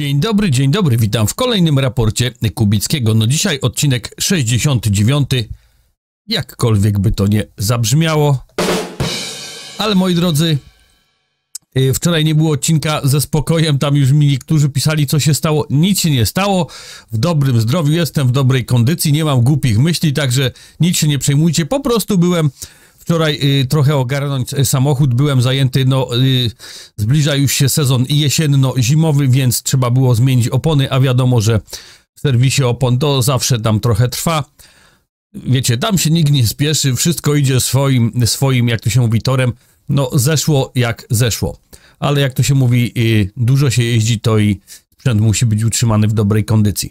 Dzień dobry, dzień dobry, witam w kolejnym raporcie Kubickiego. No dzisiaj odcinek 69, jakkolwiek by to nie zabrzmiało. Ale moi drodzy, y, wczoraj nie było odcinka ze spokojem, tam już mi niektórzy pisali, co się stało. Nic się nie stało, w dobrym zdrowiu jestem, w dobrej kondycji, nie mam głupich myśli, także nic się nie przejmujcie. Po prostu byłem wczoraj y, trochę ogarnąć y, samochód. Byłem zajęty, no y, zbliża już się sezon jesienno-zimowy, więc trzeba było zmienić opony, a wiadomo, że w serwisie opon to zawsze tam trochę trwa. Wiecie, tam się nikt nie spieszy, wszystko idzie swoim, swoim jak to się mówi, torem. No zeszło jak zeszło. Ale jak to się mówi, y, dużo się jeździ, to i sprzęt musi być utrzymany w dobrej kondycji.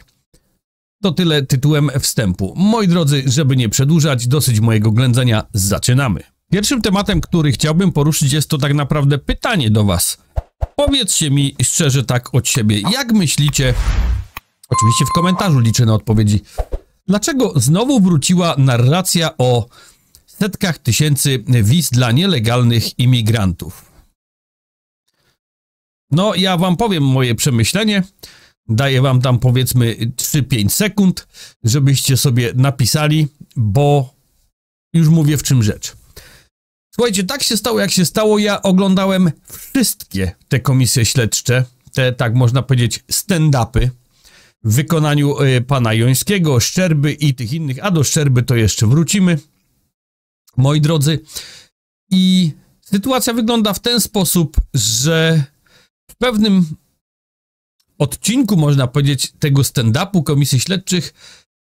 To tyle tytułem wstępu. Moi drodzy, żeby nie przedłużać, dosyć mojego ględzenia, zaczynamy. Pierwszym tematem, który chciałbym poruszyć jest to tak naprawdę pytanie do was. Powiedzcie mi szczerze tak od siebie, jak myślicie, oczywiście w komentarzu liczę na odpowiedzi, dlaczego znowu wróciła narracja o setkach tysięcy wiz dla nielegalnych imigrantów? No, ja wam powiem moje przemyślenie. Daję wam tam powiedzmy 3-5 sekund, żebyście sobie napisali, bo już mówię w czym rzecz. Słuchajcie, tak się stało, jak się stało. Ja oglądałem wszystkie te komisje śledcze, te, tak można powiedzieć, stand-upy w wykonaniu y, pana Jońskiego, Szczerby i tych innych, a do Szczerby to jeszcze wrócimy, moi drodzy. I sytuacja wygląda w ten sposób, że w pewnym odcinku, można powiedzieć, tego stand-upu Komisji Śledczych,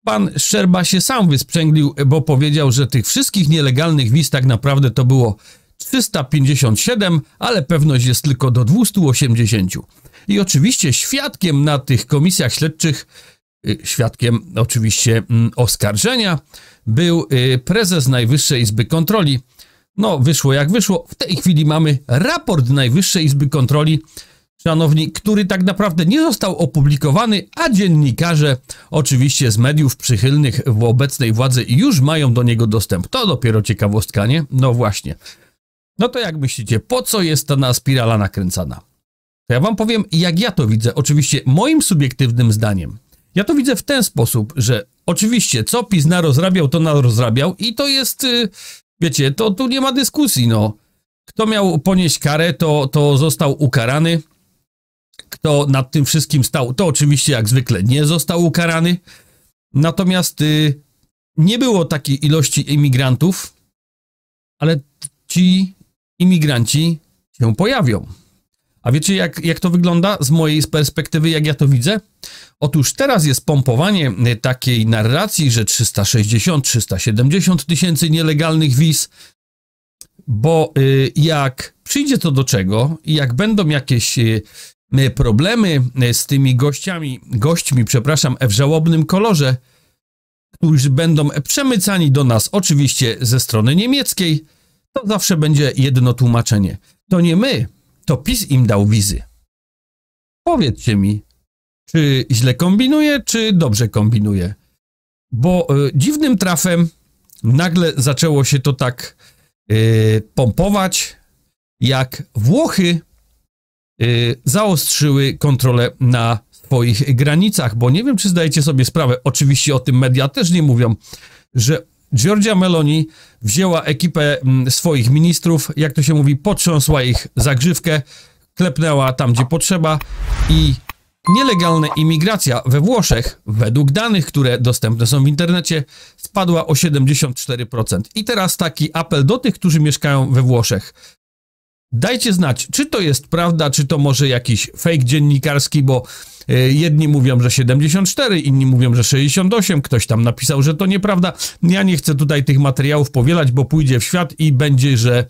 pan Szerba się sam wysprzęglił, bo powiedział, że tych wszystkich nielegalnych wiz tak naprawdę to było 357, ale pewność jest tylko do 280. I oczywiście świadkiem na tych komisjach śledczych, y, świadkiem oczywiście mm, oskarżenia, był y, prezes Najwyższej Izby Kontroli. No, wyszło jak wyszło. W tej chwili mamy raport Najwyższej Izby Kontroli szanowni, który tak naprawdę nie został opublikowany, a dziennikarze oczywiście z mediów przychylnych w obecnej władzy już mają do niego dostęp. To dopiero ciekawostka, nie? No właśnie. No to jak myślicie, po co jest ta spirala nakręcana? To ja wam powiem, jak ja to widzę, oczywiście moim subiektywnym zdaniem. Ja to widzę w ten sposób, że oczywiście co PiS rozrabiał, to rozrabiał i to jest, y, wiecie, to tu nie ma dyskusji, no. Kto miał ponieść karę, to, to został ukarany kto nad tym wszystkim stał, to oczywiście jak zwykle nie został ukarany. Natomiast y, nie było takiej ilości imigrantów, ale ci imigranci się pojawią. A wiecie, jak, jak to wygląda z mojej perspektywy, jak ja to widzę? Otóż teraz jest pompowanie y, takiej narracji, że 360-370 tysięcy nielegalnych wiz, bo y, jak przyjdzie to do czego i jak będą jakieś y, E, problemy e, z tymi gościami, gośćmi, przepraszam, e, w żałobnym kolorze, którzy będą przemycani do nas oczywiście ze strony niemieckiej, to zawsze będzie jedno tłumaczenie. To nie my, to PiS im dał wizy. Powiedzcie mi, czy źle kombinuje, czy dobrze kombinuje. Bo y, dziwnym trafem nagle zaczęło się to tak y, pompować, jak Włochy Y, zaostrzyły kontrolę na swoich granicach, bo nie wiem, czy zdajecie sobie sprawę, oczywiście o tym media też nie mówią, że Giorgia Meloni wzięła ekipę mm, swoich ministrów, jak to się mówi, potrząsła ich zagrzywkę, klepnęła tam, gdzie potrzeba i nielegalna imigracja we Włoszech, według danych, które dostępne są w internecie, spadła o 74%. I teraz taki apel do tych, którzy mieszkają we Włoszech. Dajcie znać, czy to jest prawda, czy to może jakiś fake dziennikarski, bo e, jedni mówią, że 74, inni mówią, że 68, ktoś tam napisał, że to nieprawda. Ja nie chcę tutaj tych materiałów powielać, bo pójdzie w świat i będzie, że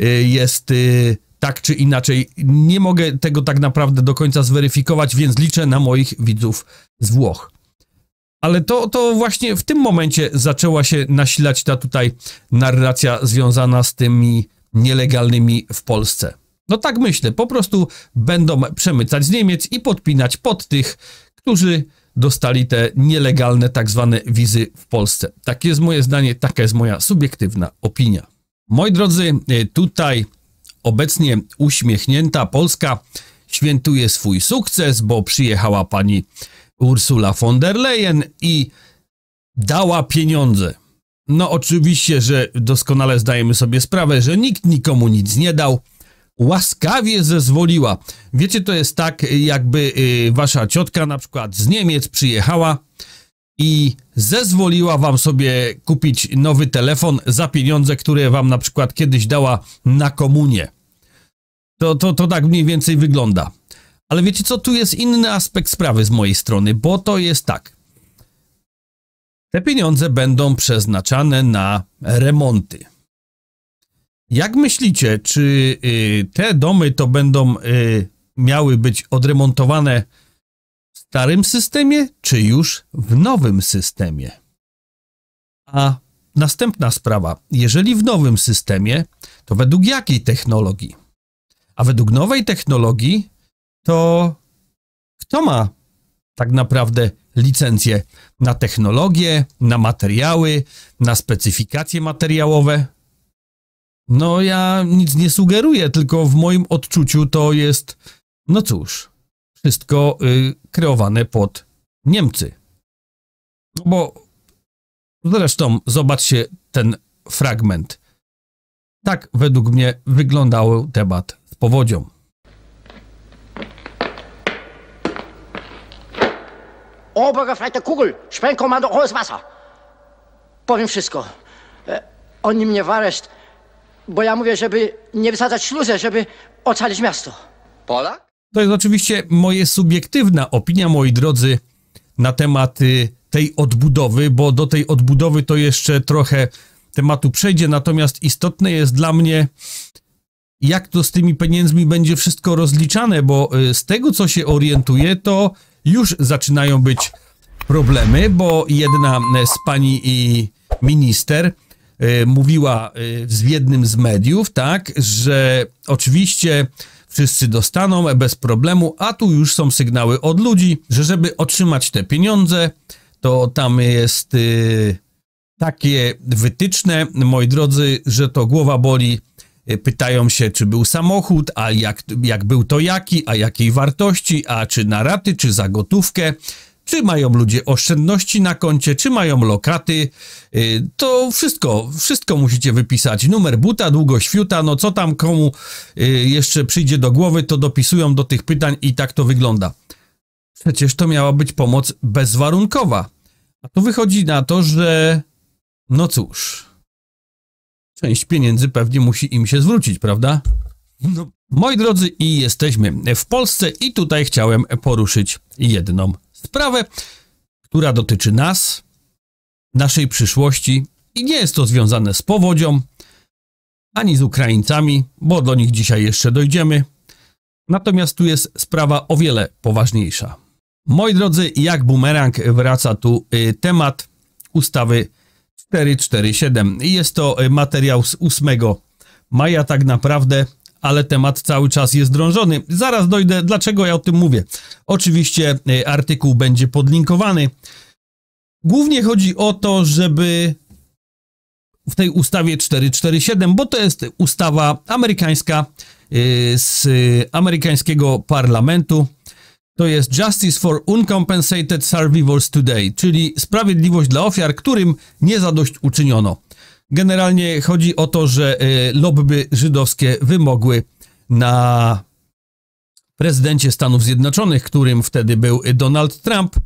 e, jest e, tak czy inaczej. Nie mogę tego tak naprawdę do końca zweryfikować, więc liczę na moich widzów z Włoch. Ale to, to właśnie w tym momencie zaczęła się nasilać ta tutaj narracja związana z tymi nielegalnymi w Polsce. No tak myślę, po prostu będą przemycać z Niemiec i podpinać pod tych, którzy dostali te nielegalne tak zwane wizy w Polsce. Takie jest moje zdanie, taka jest moja subiektywna opinia. Moi drodzy, e, tutaj obecnie uśmiechnięta Polska świętuje swój sukces, bo przyjechała pani Ursula von der Leyen i dała pieniądze. No oczywiście, że doskonale zdajemy sobie sprawę, że nikt nikomu nic nie dał. Łaskawie zezwoliła. Wiecie, to jest tak, jakby y, wasza ciotka na przykład z Niemiec przyjechała i zezwoliła wam sobie kupić nowy telefon za pieniądze, które wam na przykład kiedyś dała na komunie. To, to, to tak mniej więcej wygląda. Ale wiecie co, tu jest inny aspekt sprawy z mojej strony, bo to jest tak. Te pieniądze będą przeznaczane na remonty. Jak myślicie, czy y, te domy to będą y, miały być odremontowane w starym systemie, czy już w nowym systemie? A następna sprawa, jeżeli w nowym systemie, to według jakiej technologii? A według nowej technologii, to kto ma tak naprawdę licencję na technologię, na materiały, na specyfikacje materiałowe. No, ja nic nie sugeruję, tylko w moim odczuciu to jest, no cóż, wszystko y, kreowane pod Niemcy. No bo zresztą zobaczcie ten fragment. Tak według mnie wyglądał temat z powodzią. Obergefreite Kugel, Sprengkommando, hohes Wasser. Powiem wszystko. E, oni mnie w areszt, bo ja mówię, żeby nie wysadzać śluzę, żeby ocalić miasto. Polak? To jest oczywiście moje subiektywna opinia, moi drodzy, na temat y, tej odbudowy, bo do tej odbudowy to jeszcze trochę tematu przejdzie, natomiast istotne jest dla mnie, jak to z tymi pieniędzmi będzie wszystko rozliczane, bo y, z tego co się orientuję, to już zaczynają być problemy, bo jedna e, z pani i minister e, mówiła w e, jednym z mediów, tak, że oczywiście wszyscy dostaną bez problemu, a tu już są sygnały od ludzi, że żeby otrzymać te pieniądze, to tam jest takie wytyczne, moi drodzy, że to głowa boli Y, pytają się, czy był samochód, a jak, jak był to jaki, a jakiej wartości, a czy na raty, czy za gotówkę, czy mają ludzie oszczędności na koncie, czy mają lokaty. Y, to wszystko, wszystko musicie wypisać. Numer buta, długość fiuta, no co tam komu y, jeszcze przyjdzie do głowy, to dopisują do tych pytań i tak to wygląda. Przecież to miała być pomoc bezwarunkowa. A tu wychodzi na to, że no cóż, Część pieniędzy pewnie musi im się zwrócić, prawda? No. Moi drodzy, i jesteśmy w Polsce, i tutaj chciałem poruszyć jedną sprawę, która dotyczy nas, naszej przyszłości, i nie jest to związane z powodzią, ani z Ukraińcami, bo do nich dzisiaj jeszcze dojdziemy. Natomiast tu jest sprawa o wiele poważniejsza. Moi drodzy, jak bumerang wraca tu y, temat ustawy 447. Jest to e, materiał z 8 maja tak naprawdę, ale temat cały czas jest drążony. Zaraz dojdę, dlaczego ja o tym mówię. Oczywiście e, artykuł będzie podlinkowany. Głównie chodzi o to, żeby w tej ustawie 447, bo to jest ustawa amerykańska e, z amerykańskiego parlamentu, to jest Justice for Uncompensated Survivors Today, czyli sprawiedliwość dla ofiar, którym nie zadość uczyniono. Generalnie chodzi o to, że e, lobby żydowskie wymogły na prezydencie Stanów Zjednoczonych, którym wtedy był Donald Trump, e,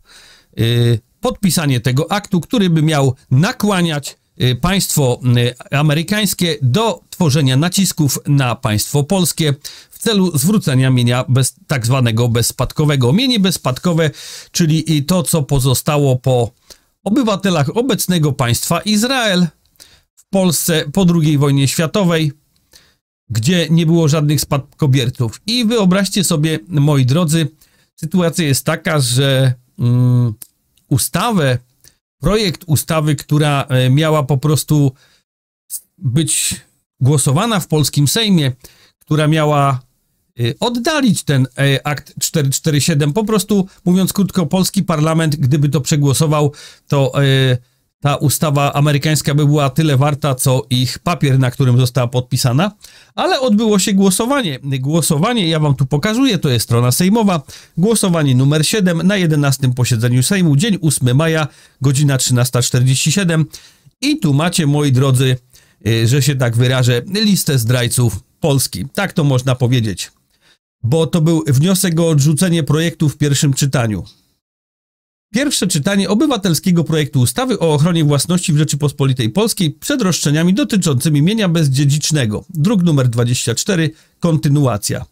podpisanie tego aktu, który by miał nakłaniać e, państwo amerykańskie do tworzenia nacisków na państwo polskie celu zwrócenia mienia bez, tak zwanego bezspadkowego. Mienie bezspadkowe, czyli to, co pozostało po obywatelach obecnego państwa Izrael w Polsce po II wojnie światowej, gdzie nie było żadnych spadkobierców. I wyobraźcie sobie, moi drodzy, sytuacja jest taka, że mm, ustawę, projekt ustawy, która e, miała po prostu być głosowana w polskim Sejmie, która miała Y, oddalić ten e, akt 447. Po prostu, mówiąc krótko, polski parlament, gdyby to przegłosował, to e, ta ustawa amerykańska by była tyle warta, co ich papier, na którym została podpisana. Ale odbyło się głosowanie. Głosowanie, ja wam tu pokazuję, to jest strona sejmowa. Głosowanie numer 7 na 11 posiedzeniu Sejmu, dzień 8 maja, godzina 13.47. I tu macie, moi drodzy, y, że się tak wyrażę, listę zdrajców Polski. Tak to można powiedzieć bo to był wniosek o odrzucenie projektu w pierwszym czytaniu. Pierwsze czytanie obywatelskiego projektu ustawy o ochronie własności w Rzeczypospolitej Polskiej przed roszczeniami dotyczącymi mienia bezdziedzicznego. Druk numer 24, kontynuacja.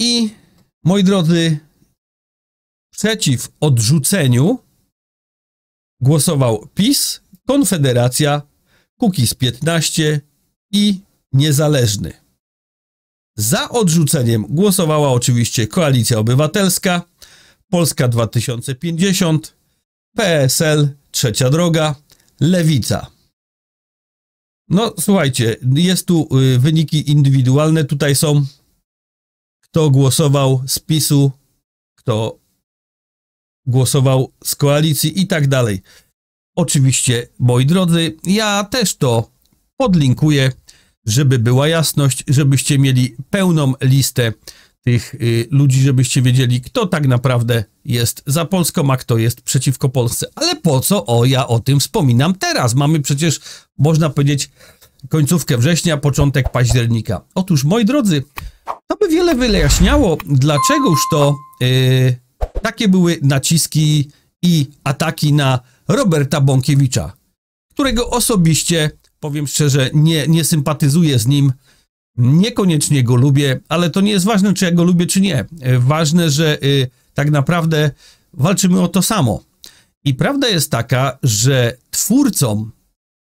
I moi drodzy, przeciw odrzuceniu głosował PiS, Konfederacja, Kukiz 15 i Niezależny. Za odrzuceniem głosowała oczywiście Koalicja Obywatelska, Polska 2050, PSL, Trzecia Droga, Lewica. No, słuchajcie, jest tu y, wyniki indywidualne. Tutaj są, kto głosował z PiSu, kto głosował z koalicji i tak dalej. Oczywiście, moi drodzy, ja też to podlinkuję żeby była jasność, żebyście mieli pełną listę tych y, ludzi, żebyście wiedzieli, kto tak naprawdę jest za Polską, a kto jest przeciwko Polsce. Ale po co o ja o tym wspominam teraz? Mamy przecież, można powiedzieć, końcówkę września, początek października. Otóż, moi drodzy, to by wiele wyjaśniało, dlaczegoż to y, takie były naciski i ataki na Roberta Bąkiewicza, którego osobiście powiem szczerze, nie, nie sympatyzuję z nim. Niekoniecznie go lubię, ale to nie jest ważne, czy ja go lubię, czy nie. E, ważne, że y, tak naprawdę walczymy o to samo. I prawda jest taka, że twórcom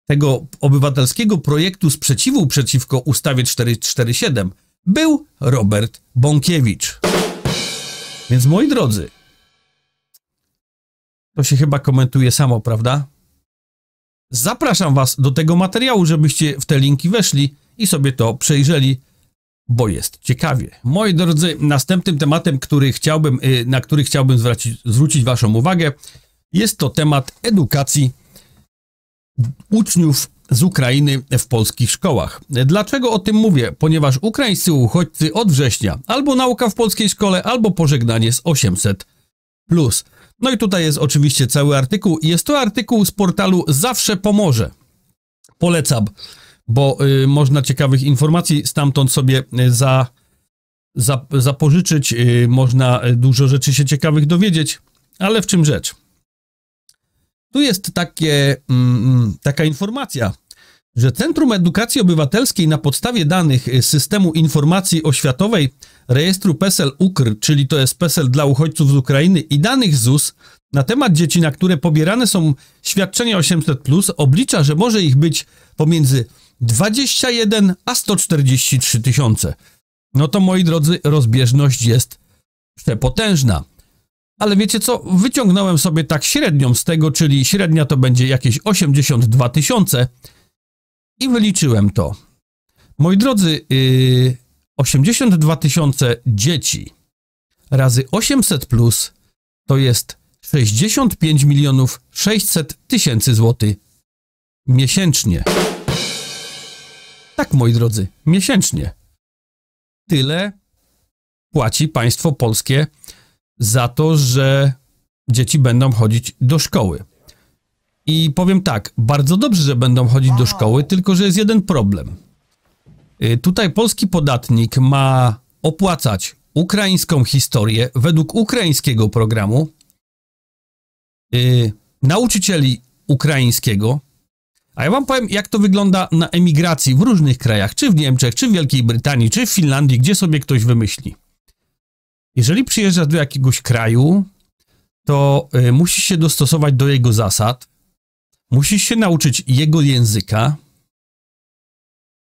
tego obywatelskiego projektu sprzeciwu przeciwko ustawie 447 był Robert Bąkiewicz. Więc moi drodzy, to się chyba komentuje samo, prawda? Zapraszam Was do tego materiału, żebyście w te linki weszli i sobie to przejrzeli, bo jest ciekawie. Moi drodzy, następnym tematem, który chciałbym, y, na który chciałbym zwrócić, zwrócić Waszą uwagę, jest to temat edukacji uczniów z Ukrainy w polskich szkołach. Dlaczego o tym mówię? Ponieważ ukraińscy uchodźcy od września albo nauka w polskiej szkole, albo pożegnanie z 800. Plus. No i tutaj jest oczywiście cały artykuł. Jest to artykuł z portalu Zawsze Pomoże. Polecam, bo y, można ciekawych informacji stamtąd sobie y, za, za, zapożyczyć. Y, można y, dużo rzeczy się ciekawych dowiedzieć, ale w czym rzecz? Tu jest takie, mm, mm taka informacja że Centrum Edukacji Obywatelskiej na podstawie danych y, Systemu Informacji Oświatowej Rejestru PESEL UKR, czyli to jest PESEL dla uchodźców z Ukrainy i danych ZUS na temat dzieci, na które pobierane są świadczenia 800+, oblicza, że może ich być pomiędzy 21 a 143 tysiące. No to moi drodzy, rozbieżność jest potężna. Ale wiecie co, wyciągnąłem sobie tak średnią z tego, czyli średnia to będzie jakieś 82 tysiące, i wyliczyłem to. Moi drodzy, 82 y, tysiące dzieci razy 800 plus to jest 65 milionów 600 tysięcy złotych miesięcznie. Tak, moi drodzy, miesięcznie. Tyle płaci państwo polskie za to, że dzieci będą chodzić do szkoły. I powiem tak, bardzo dobrze, że będą chodzić do szkoły, tylko że jest jeden problem. Y, tutaj polski podatnik ma opłacać ukraińską historię według ukraińskiego programu, y, nauczycieli ukraińskiego. A ja wam powiem, jak to wygląda na emigracji w różnych krajach, czy w Niemczech, czy w Wielkiej Brytanii, czy w Finlandii, gdzie sobie ktoś wymyśli. Jeżeli przyjeżdżasz do jakiegoś kraju, to y, musisz się dostosować do jego zasad. Musisz się nauczyć jego języka,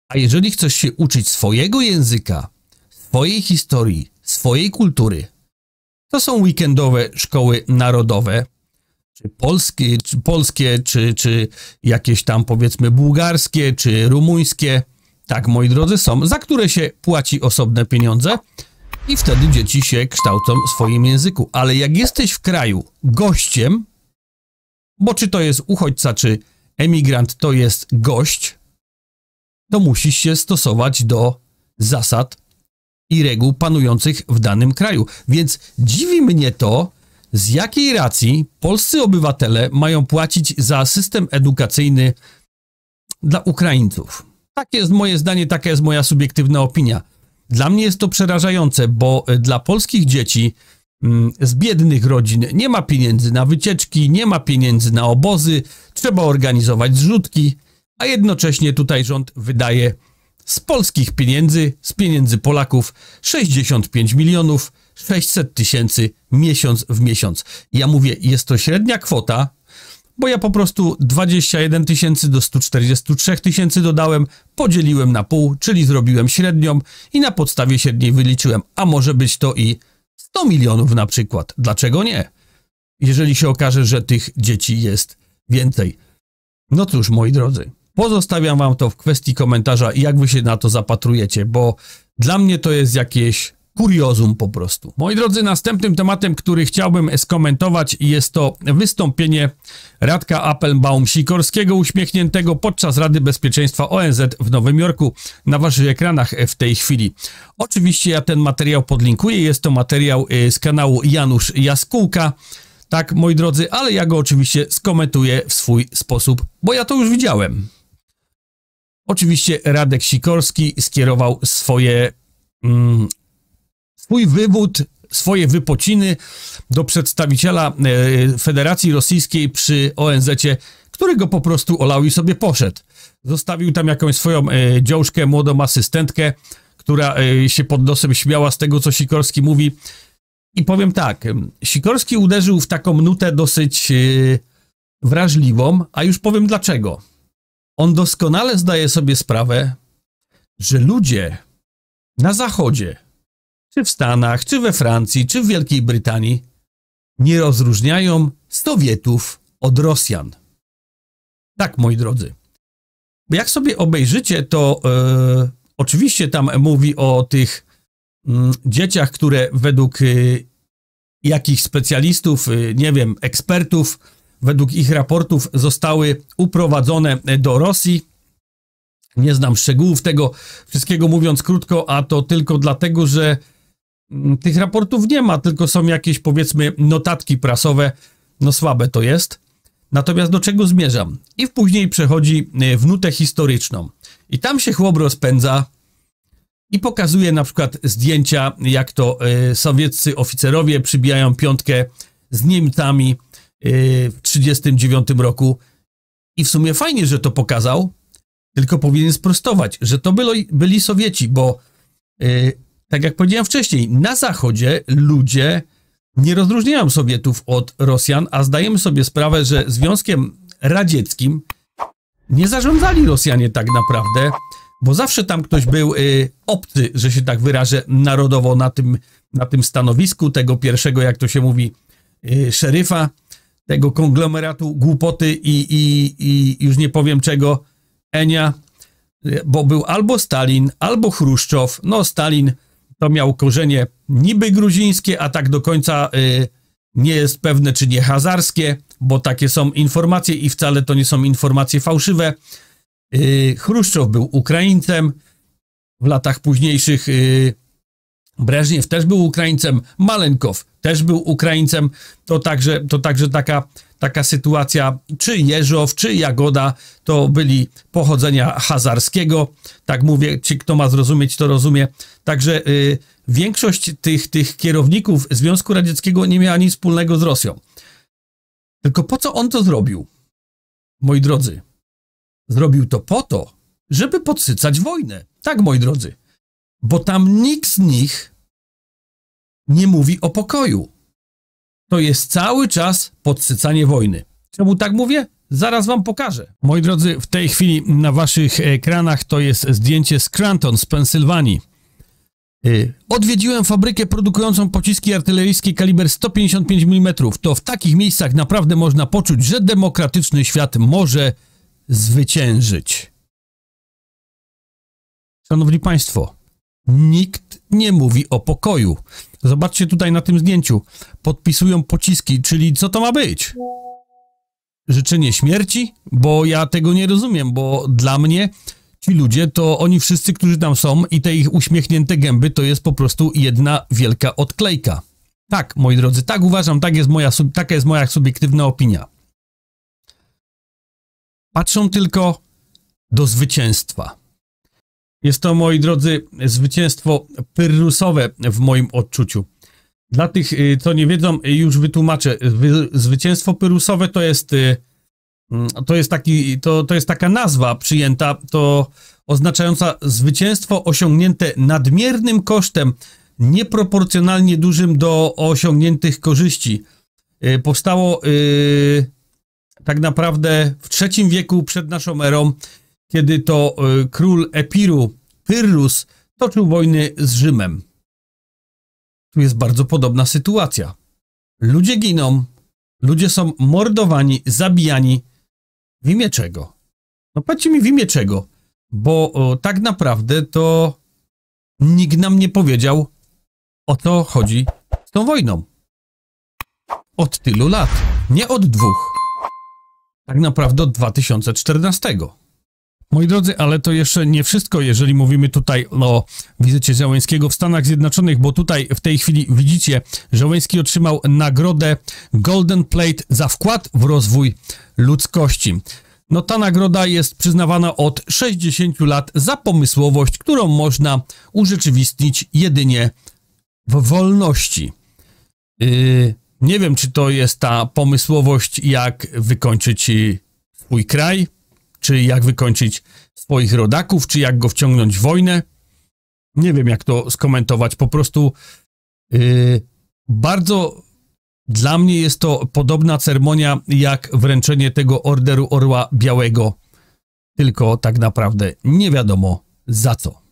a jeżeli chcesz się uczyć swojego języka, swojej historii, swojej kultury, to są weekendowe szkoły narodowe, czy polskie, czy, polskie, czy, czy jakieś tam powiedzmy bułgarskie, czy rumuńskie. Tak, moi drodzy, są, za które się płaci osobne pieniądze i wtedy dzieci się kształcą w swoim języku. Ale jak jesteś w kraju gościem, bo czy to jest uchodźca, czy emigrant, to jest gość, to musisz się stosować do zasad i reguł panujących w danym kraju. Więc dziwi mnie to, z jakiej racji polscy obywatele mają płacić za system edukacyjny dla Ukraińców. Takie jest moje zdanie, taka jest moja subiektywna opinia. Dla mnie jest to przerażające, bo e, dla polskich dzieci Mm, z biednych rodzin, nie ma pieniędzy na wycieczki, nie ma pieniędzy na obozy, trzeba organizować zrzutki, a jednocześnie tutaj rząd wydaje z polskich pieniędzy, z pieniędzy Polaków 65 milionów 600 tysięcy miesiąc w miesiąc. Ja mówię, jest to średnia kwota, bo ja po prostu 21 tysięcy do 143 tysięcy dodałem, podzieliłem na pół, czyli zrobiłem średnią i na podstawie średniej wyliczyłem, a może być to i 100 milionów na przykład. Dlaczego nie? Jeżeli się okaże, że tych dzieci jest więcej. No cóż, moi drodzy, pozostawiam wam to w kwestii komentarza i jak wy się na to zapatrujecie, bo dla mnie to jest jakieś kuriozum po prostu. Moi drodzy, następnym tematem, który chciałbym skomentować jest to wystąpienie Radka Appelbaum-Sikorskiego uśmiechniętego podczas Rady Bezpieczeństwa ONZ w Nowym Jorku na waszych ekranach e, w tej chwili. Oczywiście ja ten materiał podlinkuję, jest to materiał e, z kanału Janusz Jaskółka, tak moi drodzy, ale ja go oczywiście skomentuję w swój sposób, bo ja to już widziałem. Oczywiście Radek Sikorski skierował swoje mm, swój wywód, swoje wypociny do przedstawiciela e, Federacji Rosyjskiej przy ONZ, którego po prostu olał i sobie poszedł. Zostawił tam jakąś swoją e, dziążkę, młodą asystentkę, która e, się pod nosem śmiała z tego, co Sikorski mówi. I powiem tak, Sikorski uderzył w taką nutę dosyć wrażliwą, a już powiem dlaczego. On doskonale zdaje sobie sprawę, że ludzie na Zachodzie, czy w Stanach, czy we Francji, czy w Wielkiej Brytanii, nie rozróżniają Sowietów od Rosjan. Tak, moi drodzy. Jak sobie obejrzycie, to e, oczywiście tam mówi o tych m, mm, dzieciach, które według y, e, jakichś specjalistów, e, nie wiem, ekspertów, według ich raportów zostały uprowadzone do Rosji. Nie znam szczegółów tego wszystkiego, mówiąc krótko, a to tylko dlatego, że Mm, tych raportów nie ma, tylko są jakieś powiedzmy notatki prasowe, no słabe to jest. Natomiast do czego zmierzam? I później przechodzi e, w nutę historyczną. I tam się chłop rozpędza i pokazuje na przykład zdjęcia, jak to e, sowieccy oficerowie przybijają piątkę z Niemcami e, w 1939 roku. I w sumie fajnie, że to pokazał, tylko powinien sprostować, że to byli, byli Sowieci, bo tak jak powiedziałem wcześniej, na Zachodzie ludzie nie rozróżniają Sowietów od Rosjan, a zdajemy sobie sprawę, że Związkiem Radzieckim nie zarządzali Rosjanie tak naprawdę, bo zawsze tam ktoś był y, obcy, że się tak wyrażę, narodowo na tym, na tym stanowisku, tego pierwszego, jak to się mówi, y, szeryfa, tego konglomeratu głupoty i, i, i już nie powiem czego, Enia, y, bo był albo Stalin, albo Chruszczow, no Stalin to miał korzenie niby gruzińskie, a tak do końca y, nie jest pewne, czy nie hazarskie, bo takie są informacje i wcale to nie są informacje fałszywe. Y, Chruszczow był Ukraińcem. W latach późniejszych y, Breżniew też był Ukraińcem, Malenkow też był Ukraińcem. To także, to także taka, taka sytuacja, czy Jeżow, czy Jagoda, to byli pochodzenia hazarskiego. Tak mówię, ci kto ma zrozumieć, to rozumie. Także y, większość tych, tych kierowników Związku Radzieckiego nie miała nic wspólnego z Rosją. Tylko po co on to zrobił? Moi drodzy, zrobił to po to, żeby podsycać wojnę. Tak, moi drodzy bo tam nikt z nich nie mówi o pokoju. To jest cały czas podsycanie wojny. Czemu tak mówię? Zaraz wam pokażę. Moi drodzy, w tej chwili na waszych ekranach to jest zdjęcie z Cranton z Pensylwanii. Y, odwiedziłem fabrykę produkującą pociski artyleryjskie kaliber 155 mm. To w takich miejscach naprawdę można poczuć, że demokratyczny świat może zwyciężyć. Szanowni Państwo, nikt nie mówi o pokoju. Zobaczcie tutaj na tym zdjęciu. Podpisują pociski, czyli co to ma być? Życzenie śmierci? Bo ja tego nie rozumiem, bo dla mnie ci ludzie to oni wszyscy, którzy tam są i te ich uśmiechnięte gęby to jest po prostu jedna wielka odklejka. Tak, moi drodzy, tak uważam, tak jest moja, taka jest moja subiektywna opinia. Patrzą tylko do zwycięstwa. Jest to, moi drodzy, zwycięstwo pyrrusowe w moim odczuciu. Dla tych, y, co nie wiedzą, y, już wytłumaczę. Zwycięstwo pyrrusowe to jest y, mm, to jest, taki, to, to jest taka nazwa przyjęta, to oznaczająca zwycięstwo osiągnięte nadmiernym kosztem, nieproporcjonalnie dużym do osiągniętych korzyści. Powstało yy, tak naprawdę w III wieku przed naszą erą kiedy to e, król Epiru, Pyrrhus, toczył wojny z Rzymem. Tu jest bardzo podobna sytuacja. Ludzie giną, ludzie są mordowani, zabijani. W imię czego? No patrzcie mi w imię czego, bo o, tak naprawdę to nikt nam nie powiedział o co chodzi z tą wojną. Od tylu lat, nie od dwóch. Tak naprawdę od 2014. Moi drodzy, ale to jeszcze nie wszystko, jeżeli mówimy tutaj o wizycie Żałęskiego w Stanach Zjednoczonych, bo tutaj w tej chwili widzicie, Żałęski otrzymał nagrodę Golden Plate za wkład w rozwój ludzkości. No ta nagroda jest przyznawana od 60 lat za pomysłowość, którą można urzeczywistnić jedynie w wolności. Yy, nie wiem, czy to jest ta pomysłowość, jak wykończyć swój kraj, czy jak wykończyć swoich rodaków, czy jak go wciągnąć w wojnę. Nie wiem, jak to skomentować. Po prostu yy, bardzo dla mnie jest to podobna ceremonia jak wręczenie tego orderu Orła Białego, tylko tak naprawdę nie wiadomo za co.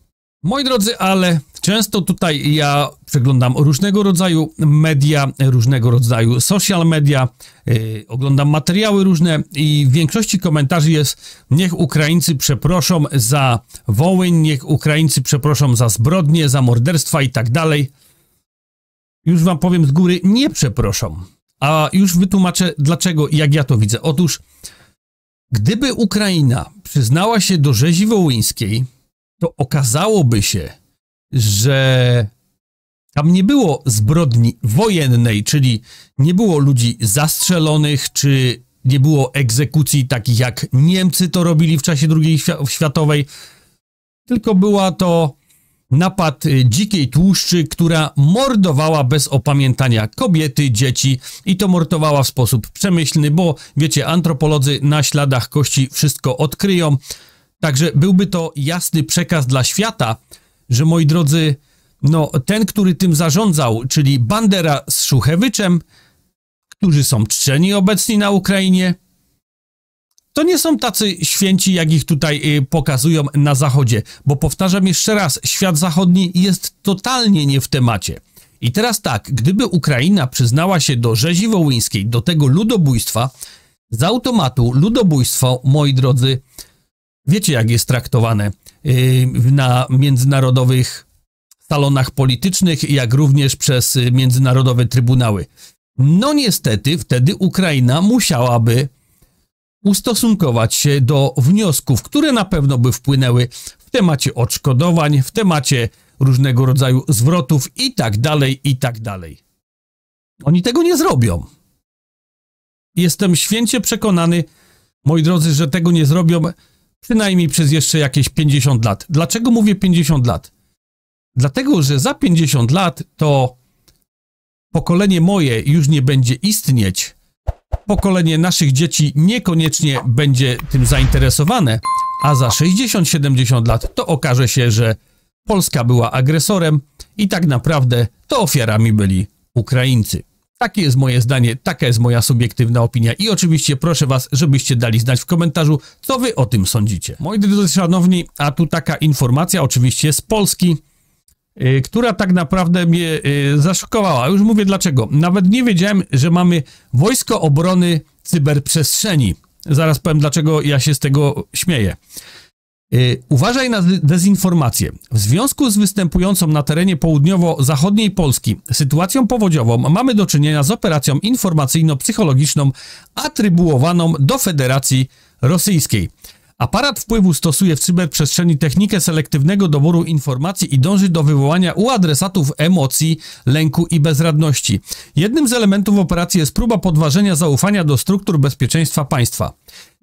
Moi drodzy, ale Często tutaj ja przeglądam różnego rodzaju media, różnego rodzaju social media, yy, oglądam materiały różne i w większości komentarzy jest niech Ukraińcy przeproszą za Wołyń, niech Ukraińcy przeproszą za zbrodnie, za morderstwa i tak dalej. Już wam powiem z góry, nie przeproszą. A już wytłumaczę dlaczego i jak ja to widzę. Otóż, gdyby Ukraina przyznała się do rzezi wołyńskiej, to okazałoby się, że tam nie było zbrodni wojennej, czyli nie było ludzi zastrzelonych, czy nie było egzekucji takich jak Niemcy to robili w czasie II światowej, tylko była to napad y, dzikiej tłuszczy, która mordowała bez opamiętania kobiety, dzieci i to mordowała w sposób przemyślny, bo wiecie, antropolodzy na śladach kości wszystko odkryją. Także byłby to jasny przekaz dla świata, że moi drodzy, no ten, który tym zarządzał, czyli Bandera z Szuchewiczem, którzy są czczeni obecni na Ukrainie, to nie są tacy święci, jak ich tutaj y, pokazują na Zachodzie, bo powtarzam jeszcze raz, świat zachodni jest totalnie nie w temacie. I teraz tak, gdyby Ukraina przyznała się do rzezi wołyńskiej, do tego ludobójstwa, z automatu ludobójstwo, moi drodzy, wiecie jak jest traktowane – Y, na międzynarodowych salonach politycznych, jak również przez międzynarodowe trybunały. No niestety, wtedy Ukraina musiałaby ustosunkować się do wniosków, które na pewno by wpłynęły w temacie odszkodowań, w temacie różnego rodzaju zwrotów i tak dalej, i tak dalej. Oni tego nie zrobią. Jestem święcie przekonany, moi drodzy, że tego nie zrobią przynajmniej przez jeszcze jakieś 50 lat. Dlaczego mówię 50 lat? Dlatego, że za 50 lat to pokolenie moje już nie będzie istnieć, pokolenie naszych dzieci niekoniecznie będzie tym zainteresowane, a za 60-70 lat to okaże się, że Polska była agresorem i tak naprawdę to ofiarami byli Ukraińcy. Takie jest moje zdanie, taka jest moja subiektywna opinia i oczywiście proszę was, żebyście dali znać w komentarzu, co wy o tym sądzicie. Moi drodzy szanowni, a tu taka informacja oczywiście z Polski, yy, która tak naprawdę mnie yy, zaszokowała. Już mówię dlaczego. Nawet nie wiedziałem, że mamy Wojsko Obrony Cyberprzestrzeni. Zaraz powiem, dlaczego ja się z tego śmieję. Y, uważaj na dezinformację. W związku z występującą na terenie południowo-zachodniej Polski sytuacją powodziową mamy do czynienia z operacją informacyjno-psychologiczną atrybuowaną do Federacji Rosyjskiej. Aparat wpływu stosuje w cyberprzestrzeni technikę selektywnego doboru informacji i dąży do wywołania u adresatów emocji, lęku i bezradności. Jednym z elementów operacji jest próba podważenia zaufania do struktur bezpieczeństwa państwa.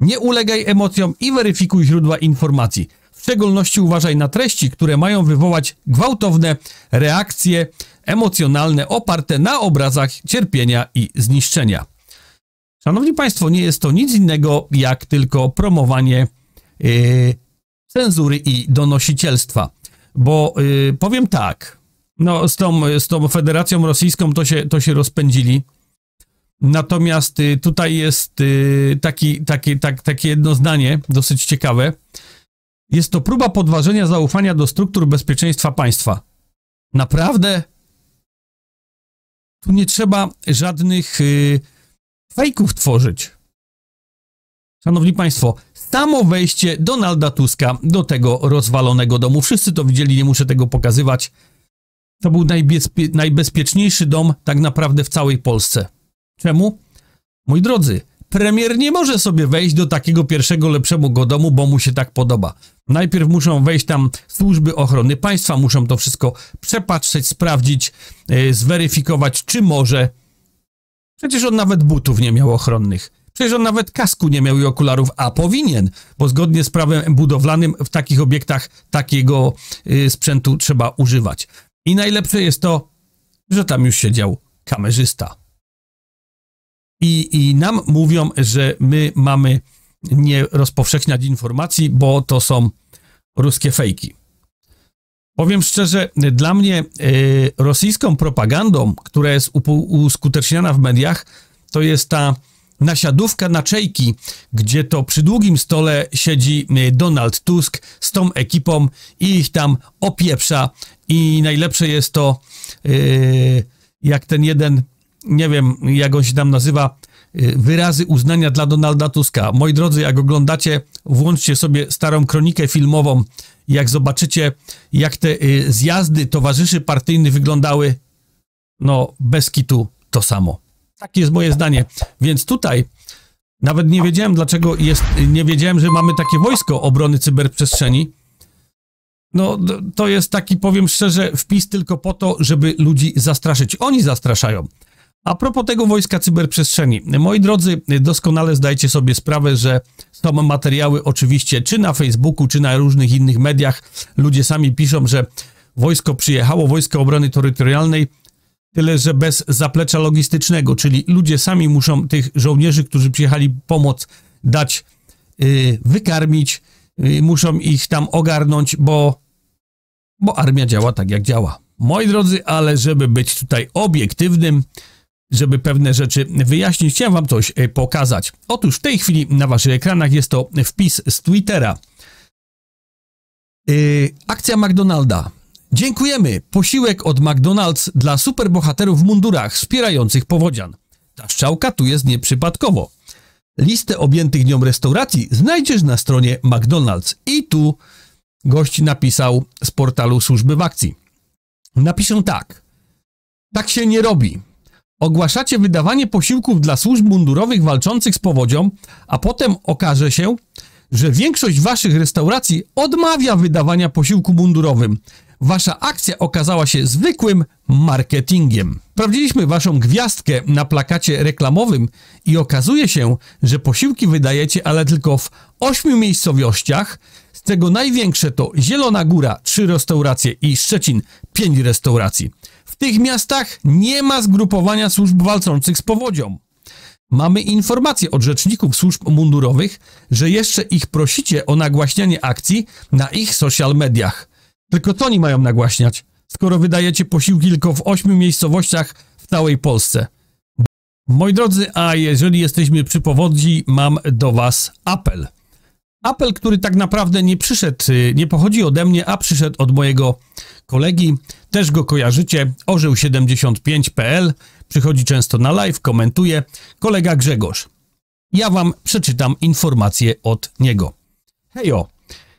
Nie ulegaj emocjom i weryfikuj źródła informacji. W szczególności uważaj na treści, które mają wywołać gwałtowne reakcje emocjonalne oparte na obrazach cierpienia i zniszczenia. Szanowni Państwo, nie jest to nic innego jak tylko promowanie Y, cenzury i donosicielstwa. Bo y, powiem tak, no z tą, z tą Federacją Rosyjską to się, to się rozpędzili. Natomiast y, tutaj jest taki, taki, tak, takie jedno zdanie dosyć ciekawe. Jest to próba podważenia zaufania do struktur bezpieczeństwa państwa. Naprawdę? Tu nie trzeba żadnych y, fejków tworzyć. Szanowni Państwo, samo wejście Donalda Tuska do tego rozwalonego domu. Wszyscy to widzieli, nie muszę tego pokazywać. To był najbezpie najbezpieczniejszy dom tak naprawdę w całej Polsce. Czemu? Moi drodzy, premier nie może sobie wejść do takiego pierwszego lepszego go domu, bo mu się tak podoba. Najpierw muszą wejść tam służby ochrony państwa, muszą to wszystko przepatrzeć, sprawdzić, yy, zweryfikować, czy może. Przecież on nawet butów nie miał ochronnych. Przecież on nawet kasku nie miał i okularów, a powinien, bo zgodnie z prawem budowlanym w takich obiektach takiego y, sprzętu trzeba używać. I najlepsze jest to, że tam już siedział kamerzysta. I, i nam mówią, że my mamy nie rozpowszechniać informacji, bo to są ruskie fejki. Powiem szczerze, dla mnie y, rosyjską propagandą, która jest uskuteczniana w mediach, to jest ta na siadówkę na czejki, gdzie to przy długim stole siedzi e, Donald Tusk z tą ekipą i ich tam opieprza. I najlepsze jest to, e, jak ten jeden, nie wiem jak on się tam nazywa, e, wyrazy uznania dla Donalda Tuska. Moi drodzy, jak oglądacie, włączcie sobie starą kronikę filmową. Jak zobaczycie, jak te zjazdy towarzyszy partyjnych wyglądały, no bez kitu to samo. Takie jest moje zdanie. Więc tutaj nawet nie wiedziałem, dlaczego jest, nie wiedziałem, że mamy takie wojsko obrony cyberprzestrzeni. No, to jest taki, powiem szczerze, wpis tylko po to, żeby ludzi zastraszyć. Oni zastraszają. A propos tego wojska cyberprzestrzeni, moi drodzy, doskonale zdajcie sobie sprawę, że są materiały oczywiście czy na Facebooku, czy na różnych innych mediach. Ludzie sami piszą, że wojsko przyjechało, wojsko obrony terytorialnej Tyle, że bez zaplecza logistycznego, czyli ludzie sami muszą tych żołnierzy, którzy przyjechali pomóc, dać, y, wykarmić, y, muszą ich tam ogarnąć, bo, bo armia działa tak, jak działa. Moi drodzy, ale żeby być tutaj obiektywnym, żeby pewne rzeczy wyjaśnić, chciałem wam coś y, pokazać. Otóż w tej chwili na waszych ekranach jest to wpis z Twittera. Yy, akcja McDonalda Dziękujemy. Posiłek od McDonald's dla superbohaterów w mundurach wspierających powodzian. Ta strzałka tu jest nieprzypadkowo. Listę objętych nią restauracji znajdziesz na stronie McDonald's. I tu gość napisał z portalu służby w akcji. Napiszę tak. Tak się nie robi. Ogłaszacie wydawanie posiłków dla służb mundurowych walczących z powodzią, a potem okaże się, że większość waszych restauracji odmawia wydawania posiłku mundurowym, wasza akcja okazała się zwykłym marketingiem. Sprawdziliśmy waszą gwiazdkę na plakacie reklamowym i okazuje się, że posiłki wydajecie, ale tylko w ośmiu miejscowościach, z tego największe to Zielona Góra Trzy restauracje i Szczecin pięć restauracji. W tych miastach nie ma zgrupowania służb walczących z powodzią. Mamy informacje od rzeczników służb mundurowych, że jeszcze ich prosicie o nagłaśnianie akcji na ich social mediach. Tylko co oni mają nagłaśniać, skoro wydajecie posiłki tylko w ośmiu miejscowościach w całej Polsce? Moi drodzy, a jeżeli jesteśmy przy powodzi, mam do Was apel. Apel, który tak naprawdę nie przyszedł, y, nie pochodzi ode mnie, a przyszedł od mojego kolegi. Też go kojarzycie, orzeł75.pl. Przychodzi często na live, komentuje. Kolega Grzegorz. Ja Wam przeczytam informację od niego. Hejo!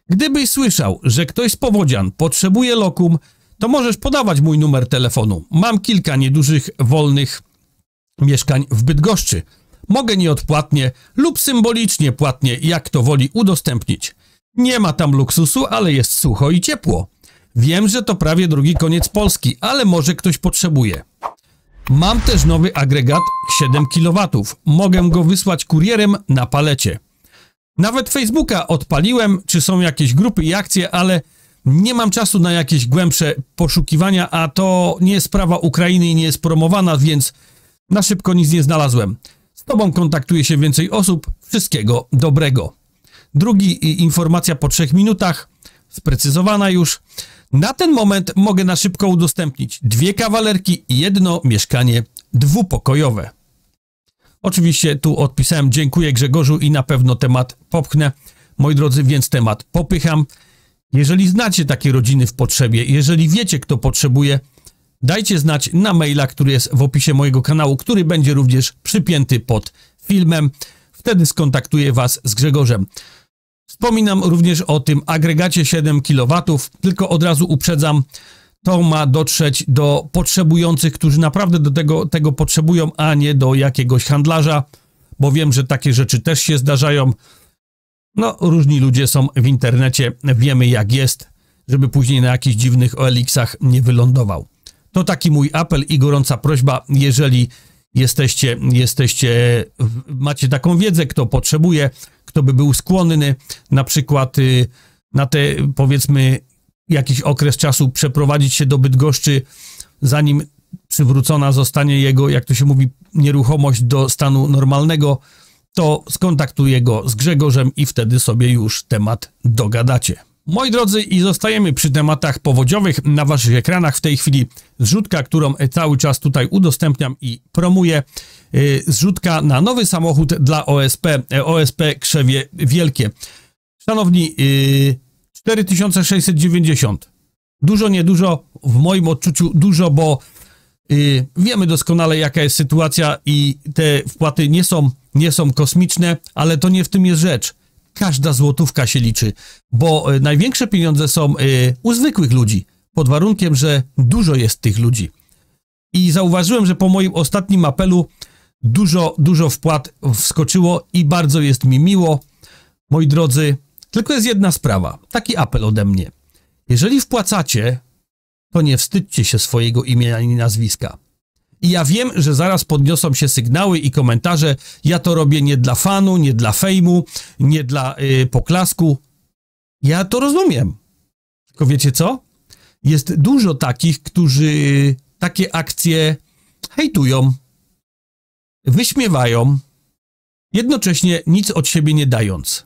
Gdybyś słyszał, że ktoś z powodzian potrzebuje lokum, to możesz podawać mój numer telefonu. Mam kilka niedużych, wolnych mieszkań w Bydgoszczy. Mogę nieodpłatnie lub symbolicznie płatnie, jak to woli, udostępnić. Nie ma tam luksusu, ale jest sucho i ciepło. Wiem, że to prawie drugi koniec Polski, ale może ktoś potrzebuje. Mam też nowy agregat 7 kW. Mogę go wysłać kurierem na palecie. Nawet Facebooka odpaliłem, czy są jakieś grupy i akcje, ale nie mam czasu na jakieś głębsze poszukiwania, a to nie jest sprawa Ukrainy i nie jest promowana, więc na szybko nic nie znalazłem. Z Tobą kontaktuje się więcej osób. Wszystkiego dobrego. Drugi informacja po trzech minutach, sprecyzowana już. Na ten moment mogę na szybko udostępnić dwie kawalerki i jedno mieszkanie dwupokojowe. Oczywiście tu odpisałem dziękuję Grzegorzu i na pewno temat popchnę. Moi drodzy, więc temat popycham. Jeżeli znacie takie rodziny w potrzebie, jeżeli wiecie, kto potrzebuje, dajcie znać na maila, który jest w opisie mojego kanału, który będzie również przypięty pod filmem. Wtedy skontaktuję Was z Grzegorzem. Wspominam również o tym agregacie 7 kW, tylko od razu uprzedzam, to ma dotrzeć do potrzebujących, którzy naprawdę do tego, tego potrzebują, a nie do jakiegoś handlarza, bo wiem, że takie rzeczy też się zdarzają. No, różni ludzie są w internecie, wiemy jak jest, żeby później na jakichś dziwnych OLX-ach nie wylądował. To taki mój apel i gorąca prośba, jeżeli jesteście, jesteście, macie taką wiedzę, kto potrzebuje, kto by był skłonny na przykład y, na te powiedzmy jakiś okres czasu przeprowadzić się do Bydgoszczy, zanim przywrócona zostanie jego, jak to się mówi, nieruchomość do stanu normalnego, to skontaktuję go z Grzegorzem i wtedy sobie już temat dogadacie. Moi drodzy, i zostajemy przy tematach powodziowych. Na waszych ekranach w tej chwili zrzutka, którą e, cały czas tutaj udostępniam i promuję. E, zrzutka na nowy samochód dla OSP, e, OSP Krzewie Wielkie. Szanowni, 4690. Dużo, niedużo, w moim odczuciu dużo, bo y, wiemy doskonale, jaka jest sytuacja i te wpłaty nie są, nie są kosmiczne, ale to nie w tym jest rzecz. Każda złotówka się liczy, bo y, największe pieniądze są y, u zwykłych ludzi, pod warunkiem, że dużo jest tych ludzi. I zauważyłem, że po moim ostatnim apelu dużo, dużo wpłat wskoczyło i bardzo jest mi miło. Moi drodzy, tylko jest jedna sprawa. Taki apel ode mnie. Jeżeli wpłacacie, to nie wstydźcie się swojego imienia i nazwiska. I ja wiem, że zaraz podniosą się sygnały i komentarze. Ja to robię nie dla fanu, nie dla fejmu, nie dla y, poklasku. Ja to rozumiem. Tylko wiecie co? Jest dużo takich, którzy takie akcje hejtują, wyśmiewają, jednocześnie nic od siebie nie dając.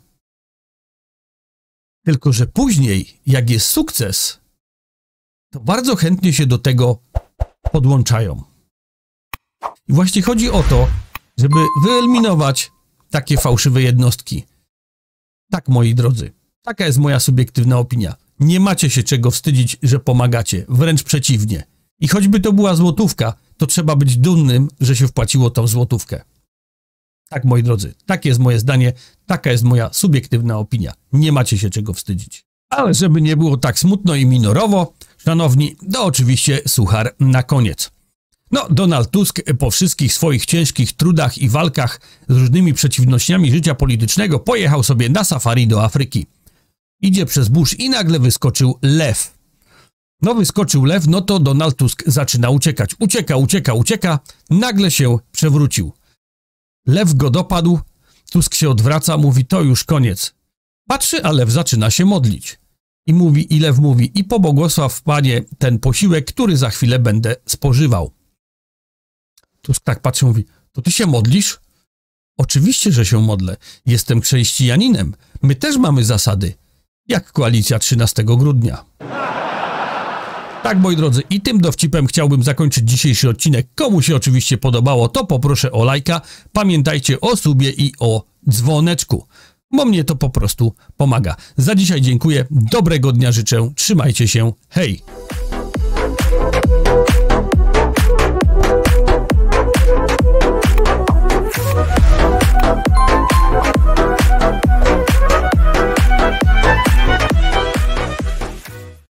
Tylko, że później, jak jest sukces, to bardzo chętnie się do tego podłączają. I właśnie chodzi o to, żeby wyeliminować takie fałszywe jednostki. Tak, moi drodzy, taka jest moja subiektywna opinia. Nie macie się czego wstydzić, że pomagacie, wręcz przeciwnie. I choćby to była złotówka, to trzeba być dumnym, że się wpłaciło tą złotówkę. Tak, moi drodzy, takie jest moje zdanie, taka jest moja subiektywna opinia. Nie macie się czego wstydzić. Ale żeby nie było tak smutno i minorowo, szanowni, to oczywiście suchar na koniec. No, Donald Tusk po wszystkich swoich ciężkich trudach i walkach z różnymi przeciwnościami życia politycznego pojechał sobie na safari do Afryki. Idzie przez burz i nagle wyskoczył lew. No, wyskoczył lew, no to Donald Tusk zaczyna uciekać. Ucieka, ucieka, ucieka, nagle się przewrócił. Lew go dopadł, Tusk się odwraca, mówi to już koniec. Patrzy, a lew zaczyna się modlić. I mówi, i lew mówi, i pobłogosław panie ten posiłek, który za chwilę będę spożywał. Tusk tak patrzy, mówi, to ty się modlisz? Oczywiście, że się modlę. Jestem chrześcijaninem. My też mamy zasady. Jak koalicja 13 grudnia. Tak, moi drodzy, i tym dowcipem chciałbym zakończyć dzisiejszy odcinek. Komu się oczywiście podobało, to poproszę o lajka. Pamiętajcie o subie i o dzwoneczku, bo mnie to po prostu pomaga. Za dzisiaj dziękuję, dobrego dnia życzę, trzymajcie się, hej!